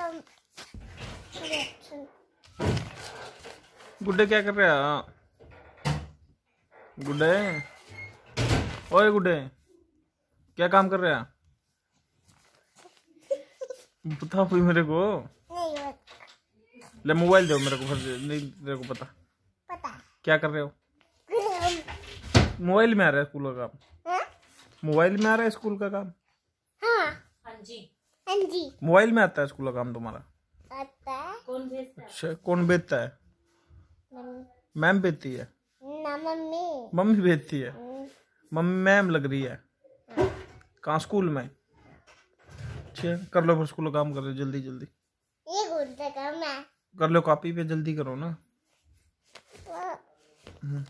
Um, गुड्डे क्या कर रहा है गुड्डे ओए गुड्डे क्या काम कर रहा बता कोई मेरे को ले मोबाइल दो मेरे को फिर नहीं मेरे को पता पता क्या कर रहे हो मोबाइल में आ रहा है स्कूल का काम मोबाइल में आ रहा है स्कूल का काम हाँ, हाँ।, हाँ जी जी मोबाइल में आता है स्कूल का काम तुम्हारा आता है कौन भेजता है अच्छा कौन भेजता है मैम बेचती है ना मम्मी मम्मी भेजती है हम्म। मम्मी मैम लग रही है हाँ। कहा स्कूल में कर लो फिर स्कूल काम कर लो जल्दी जल्दी ये कर लो कॉपी पे जल्दी करो ना हाँ। हम्म।